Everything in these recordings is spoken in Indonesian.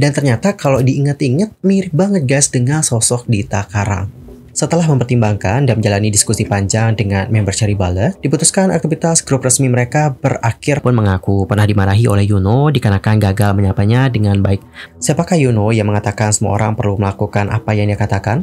Dan ternyata kalau diingat-ingat mirip banget guys dengan sosok Dita Karang. Setelah mempertimbangkan dan menjalani diskusi panjang dengan member Cherry Ballet, diputuskan aktivitas grup resmi mereka berakhir pun mengaku pernah dimarahi oleh Yuno dikarenakan gagal menyapanya dengan baik. Siapakah Yuno yang mengatakan semua orang perlu melakukan apa yang dia katakan?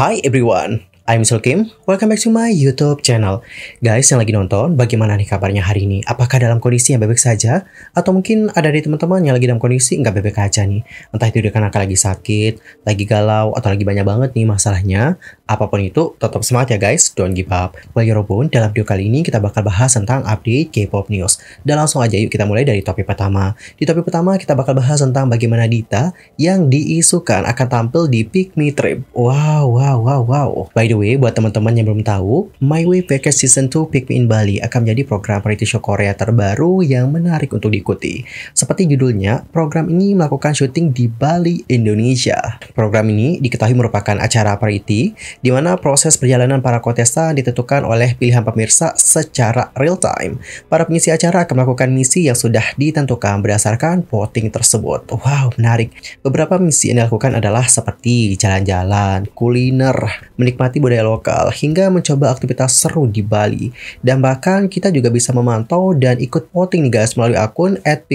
Hi everyone, I'm Sulkim, welcome back to my YouTube channel. Guys yang lagi nonton, bagaimana nih kabarnya hari ini? Apakah dalam kondisi yang bebek saja? Atau mungkin ada di teman-teman yang lagi dalam kondisi nggak bebek aja nih? Entah itu karena lagi sakit, lagi galau, atau lagi banyak banget nih masalahnya. Apapun itu, tetap semangat ya guys, don't give up. Well, pun dalam video kali ini kita bakal bahas tentang update K-pop news. Dan langsung aja yuk kita mulai dari topik pertama. Di topik pertama kita bakal bahas tentang bagaimana Dita yang diisukan akan tampil di Pick Trip. Wow, wow, wow, wow. By the way, buat teman-teman yang belum tahu, My Way Package Season 2 Pick Me in Bali akan menjadi program reality show Korea terbaru yang menarik untuk diikuti. Seperti judulnya, program ini melakukan syuting di Bali, Indonesia. Program ini diketahui merupakan acara variety, di mana proses perjalanan para kontestan ditentukan oleh pilihan pemirsa secara real time. Para pengisi acara akan melakukan misi yang sudah ditentukan berdasarkan voting tersebut. Wow, menarik. Beberapa misi yang dilakukan adalah seperti jalan-jalan, kuliner, menikmati budaya lokal hingga mencoba aktivitas seru di Bali. Dan bahkan kita juga bisa memantau dan ikut voting nih guys melalui akun at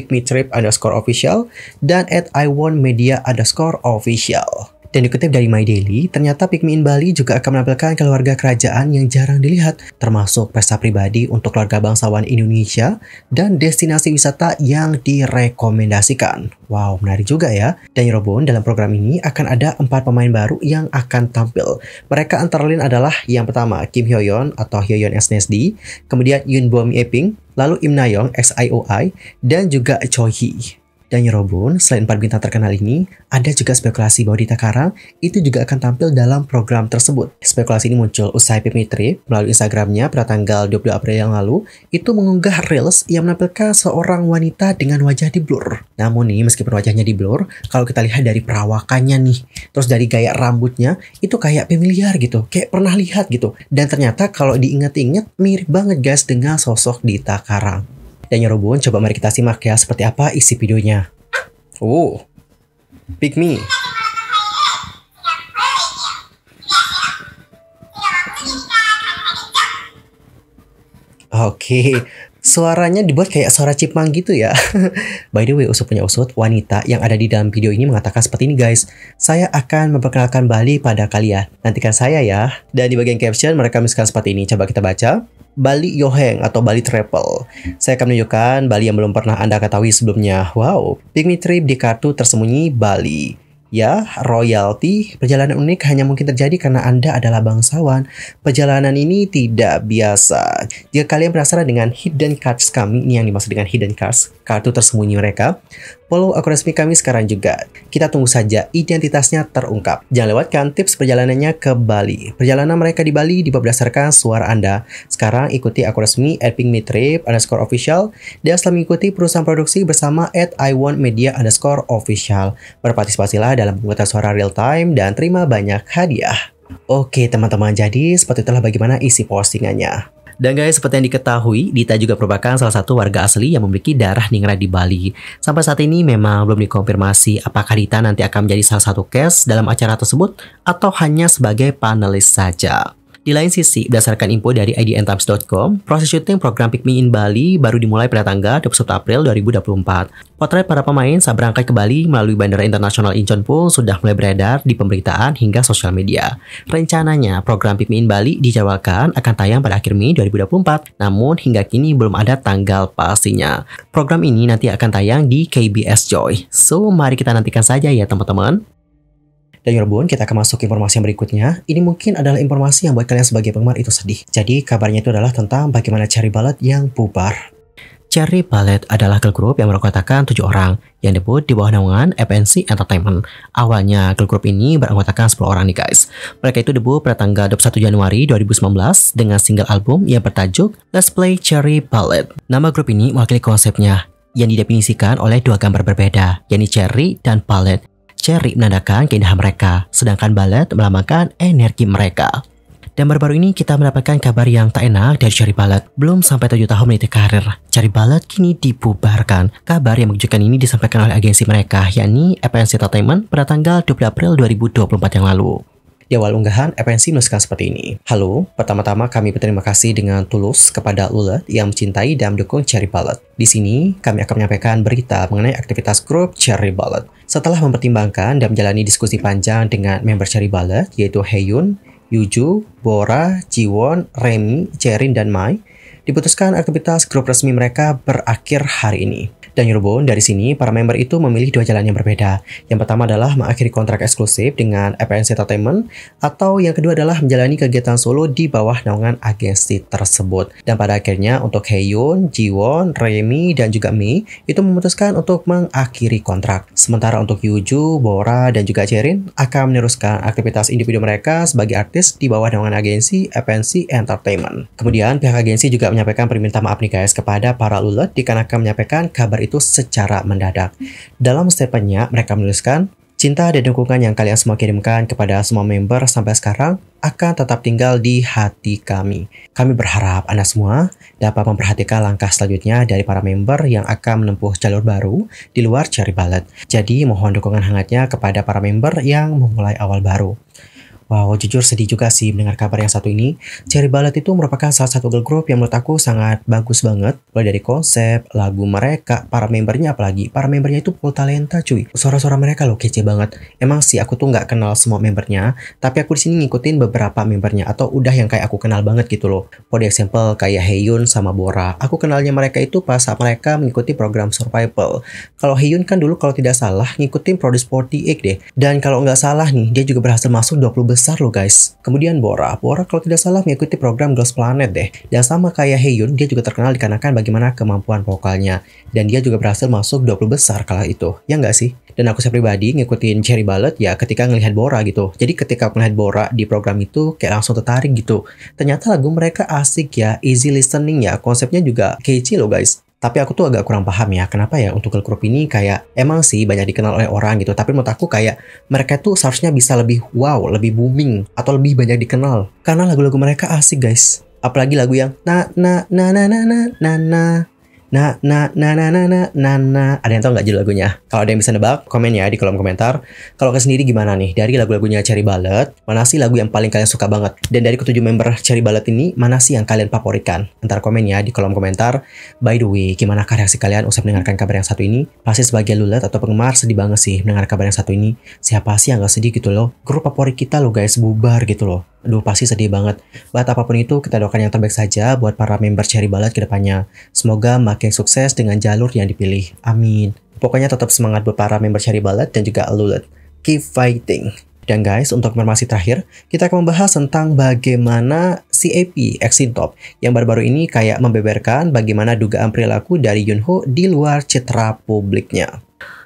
underscore official dan at iwantmedia underscore official. Dan dikutip dari My Daily, ternyata Pikmin Bali juga akan menampilkan keluarga kerajaan yang jarang dilihat, termasuk pesta pribadi untuk keluarga bangsawan Indonesia dan destinasi wisata yang direkomendasikan. Wow, menarik juga ya. Dan Eurobone dalam program ini akan ada empat pemain baru yang akan tampil. Mereka antara lain adalah yang pertama Kim Hyoyeon atau Hyoyeon SNSD, kemudian Yoon Bomi Eping, lalu Im Nayong, XIOI, dan juga Choi Hee. Dan Yorobun, selain empat bintang terkenal ini, ada juga spekulasi bahwa Dita Karang itu juga akan tampil dalam program tersebut. Spekulasi ini muncul usai Pimitri melalui Instagramnya pada tanggal 22 April yang lalu, itu mengunggah Reels yang menampilkan seorang wanita dengan wajah di blur. Namun nih, meskipun wajahnya di blur, kalau kita lihat dari perawakannya nih, terus dari gaya rambutnya, itu kayak familiar gitu, kayak pernah lihat gitu. Dan ternyata kalau diingat-ingat mirip banget guys dengan sosok Dita Karang dan Yorobun, coba mari kita simak ya seperti apa isi videonya. Oh, pick me. Oke, okay. suaranya dibuat kayak suara cipmang gitu ya. By the way, usut punya usut, wanita yang ada di dalam video ini mengatakan seperti ini guys. Saya akan memperkenalkan Bali pada kalian. Nantikan saya ya. Dan di bagian caption mereka misalkan seperti ini. Coba kita baca. Bali Yoheng atau Bali Travel. Saya akan menunjukkan Bali yang belum pernah Anda ketahui sebelumnya. Wow, piknik trip di kartu tersembunyi Bali. Ya, royalty, perjalanan unik hanya mungkin terjadi karena Anda adalah bangsawan. Perjalanan ini tidak biasa. Jika kalian penasaran dengan hidden cards kami, ini yang dimaksud dengan hidden cards, kartu tersembunyi mereka, follow akun resmi kami sekarang juga. Kita tunggu saja identitasnya terungkap. Jangan lewatkan tips perjalanannya ke Bali. Perjalanan mereka di Bali berdasarkan suara Anda. Sekarang ikuti akun resmi @pingmitrip underscore official dan setelah mengikuti perusahaan produksi bersama at I Want Media underscore official. Berpartisipasilah dalam pembuatan suara real time dan terima banyak hadiah. Oke teman-teman, jadi seperti itulah bagaimana isi postingannya. Dan guys, seperti yang diketahui, Dita juga merupakan salah satu warga asli yang memiliki darah Ningrat di Bali. Sampai saat ini memang belum dikonfirmasi apakah Dita nanti akan menjadi salah satu cast dalam acara tersebut atau hanya sebagai panelis saja. Di lain sisi, berdasarkan info dari idntimes.com, proses syuting program Pikmin in Bali baru dimulai pada tanggal 21 April 2024. Potret para pemain saat berangkat ke Bali melalui Bandara Internasional Incheon pun sudah mulai beredar di pemberitaan hingga sosial media. Rencananya, program Pikmin in Bali dijadwalkan akan tayang pada akhir Mei 2024, namun hingga kini belum ada tanggal pastinya. Program ini nanti akan tayang di KBS Joy. So, mari kita nantikan saja ya teman-teman. Dan Yorobun, ya kita akan masuk ke informasi yang berikutnya. Ini mungkin adalah informasi yang buat kalian sebagai penggemar itu sedih. Jadi kabarnya itu adalah tentang bagaimana Cherry balet yang bubar. Cherry Ballet adalah girl group yang beranggotakan tujuh orang yang debut di bawah naungan FNC Entertainment. Awalnya girl group ini beranggotakan 10 orang nih guys. Mereka itu debut pada tanggal 21 Januari 2019 dengan single album yang bertajuk Let's Play Cherry Ballet. Nama grup ini mewakili konsepnya yang didefinisikan oleh dua gambar berbeda, yaitu cherry dan palette. Cherry menandakan keindahan mereka, sedangkan Ballet melambangkan energi mereka. Dan baru-baru ini kita mendapatkan kabar yang tak enak dari Cherry Ballet. Belum sampai 7 tahun meniti karir, Cherry Ballet kini dibubarkan. Kabar yang mengejutkan ini disampaikan oleh agensi mereka, yakni FNC Entertainment pada tanggal 20 April 2024 yang lalu di awal unggahan FNC menuliskan seperti ini. Halo, pertama-tama kami berterima kasih dengan tulus kepada Lulet yang mencintai dan mendukung Cherry Ballet. Di sini, kami akan menyampaikan berita mengenai aktivitas grup Cherry Ballet. Setelah mempertimbangkan dan menjalani diskusi panjang dengan member Cherry Ballet, yaitu Heyun, Yuju, Bora, Jiwon, Remy, Cherin, dan Mai, diputuskan aktivitas grup resmi mereka berakhir hari ini dan Eurobond, dari sini para member itu memilih dua jalan yang berbeda. Yang pertama adalah mengakhiri kontrak eksklusif dengan FNC Entertainment, atau yang kedua adalah menjalani kegiatan solo di bawah naungan agensi tersebut. Dan pada akhirnya untuk Heyun, Jiwon, Remy, dan juga Mi itu memutuskan untuk mengakhiri kontrak. Sementara untuk Yuju, Bora, dan juga Cherin akan meneruskan aktivitas individu mereka sebagai artis di bawah naungan agensi FNC Entertainment. Kemudian pihak agensi juga menyampaikan permintaan maaf nih guys kepada para lulut dikarenakan menyampaikan kabar itu secara mendadak. Dalam statementnya, mereka menuliskan, Cinta dan dukungan yang kalian semua kirimkan kepada semua member sampai sekarang akan tetap tinggal di hati kami. Kami berharap Anda semua dapat memperhatikan langkah selanjutnya dari para member yang akan menempuh jalur baru di luar Cherry Ballet. Jadi mohon dukungan hangatnya kepada para member yang memulai awal baru. Wow, jujur sedih juga sih mendengar kabar yang satu ini. Cherry Ballet itu merupakan salah satu girl group yang menurut aku sangat bagus banget. Mulai dari konsep, lagu mereka, para membernya apalagi. Para membernya itu full talenta cuy. Suara-suara mereka loh kece banget. Emang sih aku tuh nggak kenal semua membernya, tapi aku di sini ngikutin beberapa membernya atau udah yang kayak aku kenal banget gitu loh. For example kayak Heyun sama Bora. Aku kenalnya mereka itu pas saat mereka mengikuti program survival. Kalau Heyun kan dulu kalau tidak salah ngikutin Produce 48 deh. Dan kalau nggak salah nih, dia juga berhasil masuk 20 besar besar loh guys. Kemudian Bora, Bora kalau tidak salah mengikuti program Girls Planet deh. Dan sama kayak Heyun, dia juga terkenal dikarenakan bagaimana kemampuan vokalnya. Dan dia juga berhasil masuk 20 besar kala itu, ya nggak sih? Dan aku saya pribadi ngikutin Cherry Ballet ya ketika ngelihat Bora gitu. Jadi ketika aku ngelihat Bora di program itu kayak langsung tertarik gitu. Ternyata lagu mereka asik ya, easy listening ya, konsepnya juga catchy loh guys. Tapi aku tuh agak kurang paham ya, kenapa ya untuk girl group ini kayak emang sih banyak dikenal oleh orang gitu, tapi menurut aku kayak mereka tuh seharusnya bisa lebih wow, lebih booming, atau lebih banyak dikenal. Karena lagu-lagu mereka asik guys. Apalagi lagu yang na na na na na na na na na na na na na na na na ada yang tau nggak judul lagunya kalau ada yang bisa nebak komen ya di kolom komentar kalau kalian sendiri gimana nih dari lagu-lagunya Cherry Ballet mana sih lagu yang paling kalian suka banget dan dari ketujuh member Cherry Ballet ini mana sih yang kalian favoritkan ntar komen ya di kolom komentar by the way gimana reaksi kalian usai mendengarkan kabar yang satu ini pasti sebagai lulet atau penggemar sedih banget sih mendengar kabar yang satu ini siapa sih yang gak sedih gitu loh grup favorit kita lo guys bubar gitu loh Aduh pasti sedih banget. Buat apapun itu kita doakan yang terbaik saja buat para member Cherry Ballad kedepannya. Semoga makin sukses dengan jalur yang dipilih. Amin. Pokoknya tetap semangat buat para member Cherry Ballad dan juga Alulet. Keep fighting. Dan guys, untuk informasi terakhir, kita akan membahas tentang bagaimana CAP Exintop yang baru-baru ini kayak membeberkan bagaimana dugaan perilaku dari Yunho di luar citra publiknya.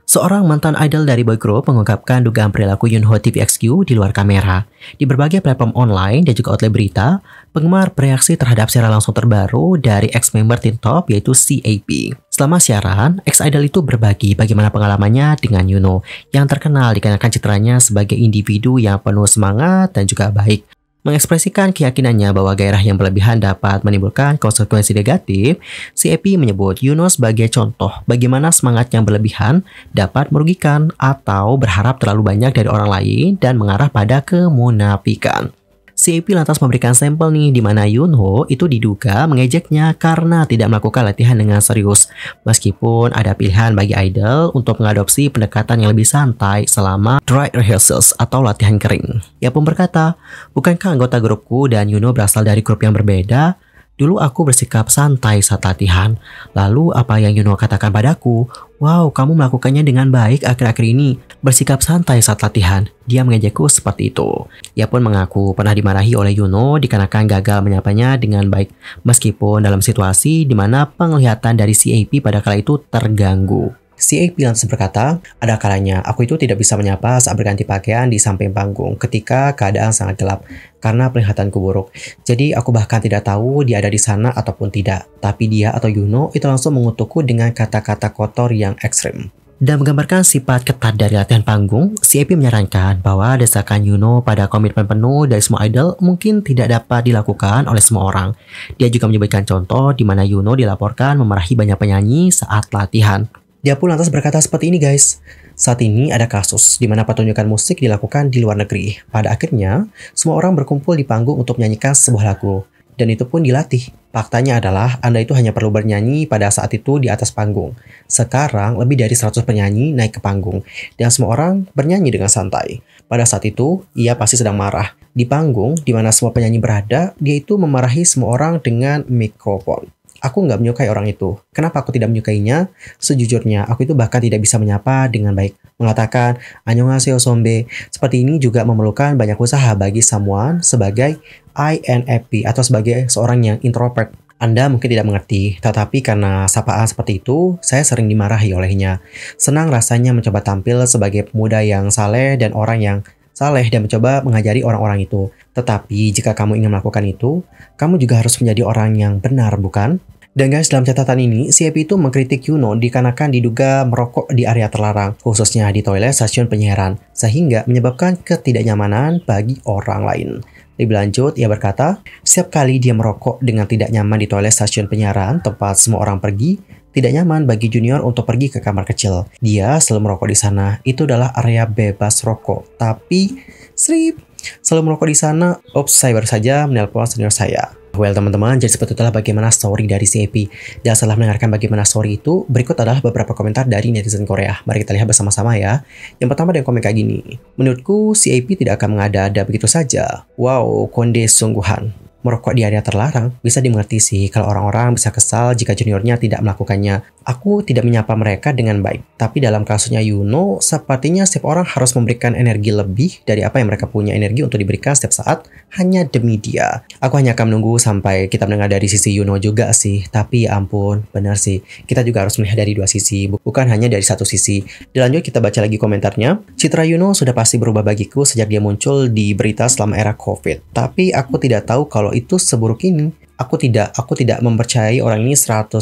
Seorang mantan idol dari boy group mengungkapkan dugaan perilaku Yunho TVXQ di luar kamera. Di berbagai platform online dan juga outlet berita, penggemar bereaksi terhadap siaran langsung terbaru dari ex-member T-Top yaitu CAP. Selama siaran, ex-idol itu berbagi bagaimana pengalamannya dengan Yuno yang terkenal dikarenakan citranya sebagai individu yang penuh semangat dan juga baik mengekspresikan keyakinannya bahwa gairah yang berlebihan dapat menimbulkan konsekuensi negatif, Si Epi menyebut Yunus sebagai contoh bagaimana semangat yang berlebihan dapat merugikan atau berharap terlalu banyak dari orang lain dan mengarah pada kemunafikan. CAP lantas memberikan sampel nih di mana Yunho itu diduga mengejeknya karena tidak melakukan latihan dengan serius. Meskipun ada pilihan bagi idol untuk mengadopsi pendekatan yang lebih santai selama dry rehearsals atau latihan kering. Ia pun berkata, bukankah anggota grupku dan Yunho berasal dari grup yang berbeda? Dulu aku bersikap santai saat latihan, lalu apa yang Yuno katakan padaku, wow kamu melakukannya dengan baik akhir-akhir ini, bersikap santai saat latihan, dia mengejekku seperti itu. Ia pun mengaku pernah dimarahi oleh Yuno dikarenakan gagal menyapanya dengan baik, meskipun dalam situasi di mana penglihatan dari CAP pada kala itu terganggu. Si AP langsung berkata, ada kalanya aku itu tidak bisa menyapa saat berganti pakaian di samping panggung ketika keadaan sangat gelap karena penglihatanku buruk. Jadi aku bahkan tidak tahu dia ada di sana ataupun tidak. Tapi dia atau Yuno itu langsung mengutukku dengan kata-kata kotor yang ekstrim. Dan menggambarkan sifat ketat dari latihan panggung, si Epi menyarankan bahwa desakan Yuno pada komitmen penuh dari semua idol mungkin tidak dapat dilakukan oleh semua orang. Dia juga menyebutkan contoh di mana Yuno dilaporkan memarahi banyak penyanyi saat latihan. Dia pun lantas berkata seperti ini guys. Saat ini ada kasus di mana pertunjukan musik dilakukan di luar negeri. Pada akhirnya, semua orang berkumpul di panggung untuk menyanyikan sebuah lagu. Dan itu pun dilatih. Faktanya adalah Anda itu hanya perlu bernyanyi pada saat itu di atas panggung. Sekarang lebih dari 100 penyanyi naik ke panggung dan semua orang bernyanyi dengan santai. Pada saat itu, ia pasti sedang marah. Di panggung di mana semua penyanyi berada, dia itu memarahi semua orang dengan mikrofon. Aku nggak menyukai orang itu. Kenapa aku tidak menyukainya? Sejujurnya, aku itu bahkan tidak bisa menyapa dengan baik. Mengatakan, Annyeonghaseyo sombe. Seperti ini juga memerlukan banyak usaha bagi someone sebagai INFP atau sebagai seorang yang introvert. Anda mungkin tidak mengerti, tetapi karena sapaan seperti itu, saya sering dimarahi olehnya. Senang rasanya mencoba tampil sebagai pemuda yang saleh dan orang yang saleh dan mencoba mengajari orang-orang itu. Tetapi jika kamu ingin melakukan itu, kamu juga harus menjadi orang yang benar, bukan? Dan guys, dalam catatan ini, CIP itu mengkritik Yuno dikarenakan diduga merokok di area terlarang, khususnya di toilet stasiun penyiaran, sehingga menyebabkan ketidaknyamanan bagi orang lain. Lebih lanjut, ia berkata, setiap kali dia merokok dengan tidak nyaman di toilet stasiun penyiaran tempat semua orang pergi, tidak nyaman bagi junior untuk pergi ke kamar kecil. Dia selalu merokok di sana. Itu adalah area bebas rokok. Tapi, Sri selalu merokok di sana. Ops, saya baru saja menelpon senior saya. Well teman-teman, jadi seperti itulah bagaimana story dari si Epi. Dan setelah mendengarkan bagaimana story itu, berikut adalah beberapa komentar dari netizen Korea. Mari kita lihat bersama-sama ya. Yang pertama ada yang komen kayak gini. Menurutku, si Epi tidak akan mengada-ada begitu saja. Wow, konde sungguhan merokok di area terlarang, bisa dimengerti sih kalau orang-orang bisa kesal jika juniornya tidak melakukannya. Aku tidak menyapa mereka dengan baik, tapi dalam kasusnya Yuno, sepertinya setiap orang harus memberikan energi lebih dari apa yang mereka punya energi untuk diberikan setiap saat hanya demi dia. Aku hanya akan menunggu sampai kita mendengar dari sisi Yuno juga sih, tapi ya ampun, benar sih. Kita juga harus melihat dari dua sisi, bukan hanya dari satu sisi. Dilanjut kita baca lagi komentarnya. Citra Yuno sudah pasti berubah bagiku sejak dia muncul di berita selama era COVID, tapi aku tidak tahu kalau kalau itu seburuk ini. Aku tidak aku tidak mempercayai orang ini 100%.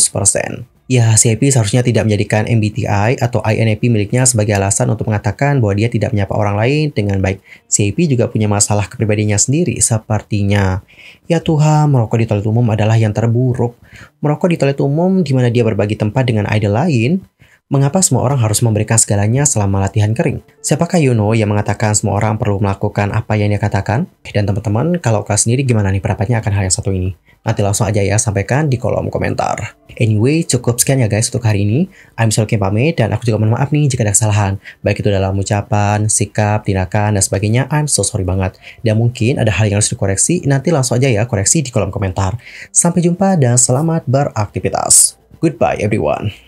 Ya, CIP seharusnya tidak menjadikan MBTI atau INFP miliknya sebagai alasan untuk mengatakan bahwa dia tidak menyapa orang lain dengan baik. CIP juga punya masalah kepribadiannya sendiri, sepertinya. Ya Tuhan, merokok di toilet umum adalah yang terburuk. Merokok di toilet umum di mana dia berbagi tempat dengan idol lain, Mengapa semua orang harus memberikan segalanya selama latihan kering? Siapakah Yuno yang mengatakan semua orang perlu melakukan apa yang dia katakan? Dan teman-teman, kalau kalian sendiri gimana nih pendapatnya akan hal yang satu ini? Nanti langsung aja ya sampaikan di kolom komentar. Anyway, cukup sekian ya guys untuk hari ini. I'm Solokin pamit dan aku juga mohon maaf nih jika ada kesalahan. Baik itu dalam ucapan, sikap, tindakan, dan sebagainya. I'm so sorry banget. Dan mungkin ada hal yang harus dikoreksi, nanti langsung aja ya koreksi di kolom komentar. Sampai jumpa dan selamat beraktivitas. Goodbye everyone.